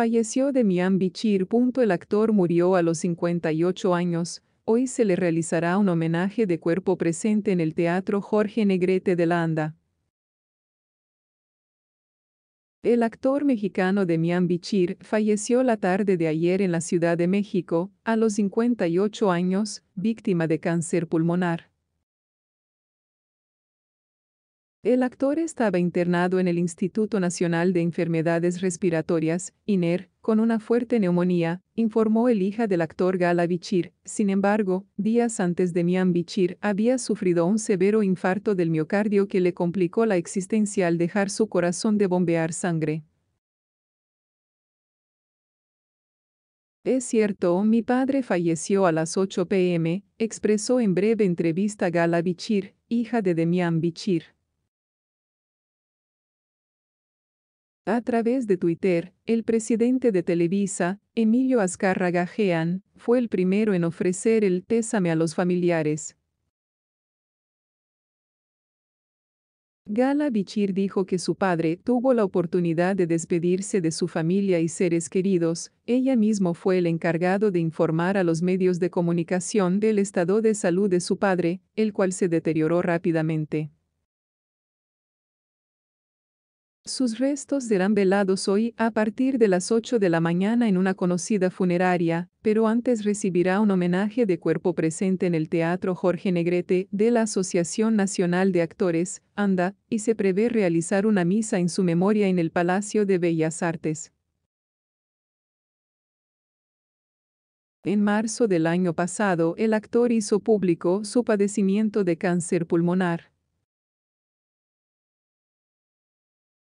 Falleció Demian Bichir. El actor murió a los 58 años. Hoy se le realizará un homenaje de cuerpo presente en el Teatro Jorge Negrete de Landa. El actor mexicano Demian Bichir falleció la tarde de ayer en la Ciudad de México, a los 58 años, víctima de cáncer pulmonar. El actor estaba internado en el Instituto Nacional de Enfermedades Respiratorias, INER, con una fuerte neumonía, informó el hija del actor Gala Bichir. Sin embargo, días antes de Mian Bichir había sufrido un severo infarto del miocardio que le complicó la existencia al dejar su corazón de bombear sangre. Es cierto, mi padre falleció a las 8 pm, expresó en breve entrevista Gala Bichir, hija de Demian Bichir. A través de Twitter, el presidente de Televisa, Emilio Azcárraga Gean, fue el primero en ofrecer el pésame a los familiares. Gala Bichir dijo que su padre tuvo la oportunidad de despedirse de su familia y seres queridos, ella mismo fue el encargado de informar a los medios de comunicación del estado de salud de su padre, el cual se deterioró rápidamente. Sus restos serán velados hoy a partir de las 8 de la mañana en una conocida funeraria, pero antes recibirá un homenaje de cuerpo presente en el Teatro Jorge Negrete de la Asociación Nacional de Actores, ANDA, y se prevé realizar una misa en su memoria en el Palacio de Bellas Artes. En marzo del año pasado, el actor hizo público su padecimiento de cáncer pulmonar.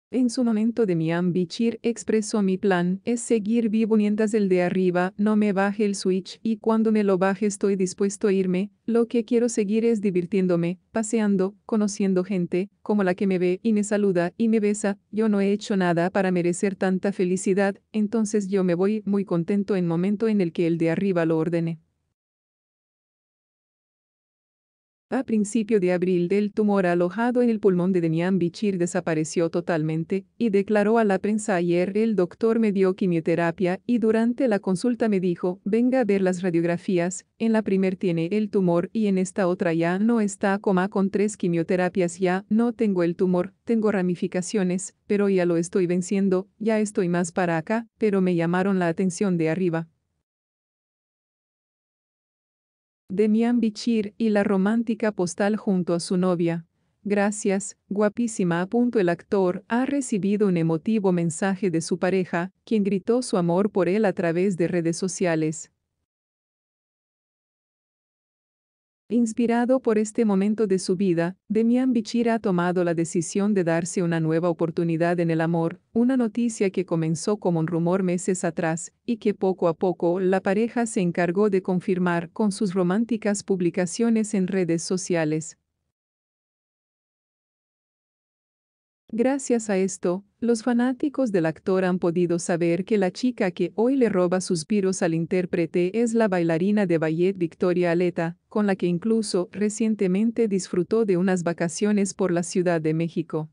En su momento de mi ambichir expresó mi plan es seguir vivo mientras el de arriba no me baje el switch y cuando me lo baje estoy dispuesto a irme, lo que quiero seguir es divirtiéndome, paseando, conociendo gente, como la que me ve y me saluda y me besa, yo no he hecho nada para merecer tanta felicidad, entonces yo me voy muy contento en momento en el que el de arriba lo ordene. A principio de abril del tumor alojado en el pulmón de Demian Bichir desapareció totalmente, y declaró a la prensa ayer el doctor me dio quimioterapia y durante la consulta me dijo, venga a ver las radiografías, en la primer tiene el tumor y en esta otra ya no está, coma con tres quimioterapias ya no tengo el tumor, tengo ramificaciones, pero ya lo estoy venciendo, ya estoy más para acá, pero me llamaron la atención de arriba. Demian Bichir y la romántica postal junto a su novia. Gracias, guapísima. punto el actor ha recibido un emotivo mensaje de su pareja, quien gritó su amor por él a través de redes sociales. Inspirado por este momento de su vida, Demian Bichir ha tomado la decisión de darse una nueva oportunidad en el amor, una noticia que comenzó como un rumor meses atrás, y que poco a poco la pareja se encargó de confirmar con sus románticas publicaciones en redes sociales, Gracias a esto, los fanáticos del actor han podido saber que la chica que hoy le roba suspiros al intérprete es la bailarina de ballet Victoria Aleta, con la que incluso recientemente disfrutó de unas vacaciones por la Ciudad de México.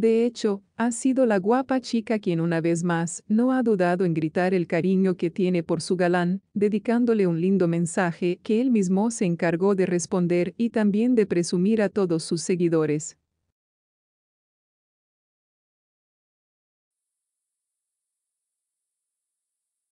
De hecho, ha sido la guapa chica quien una vez más no ha dudado en gritar el cariño que tiene por su galán, dedicándole un lindo mensaje que él mismo se encargó de responder y también de presumir a todos sus seguidores.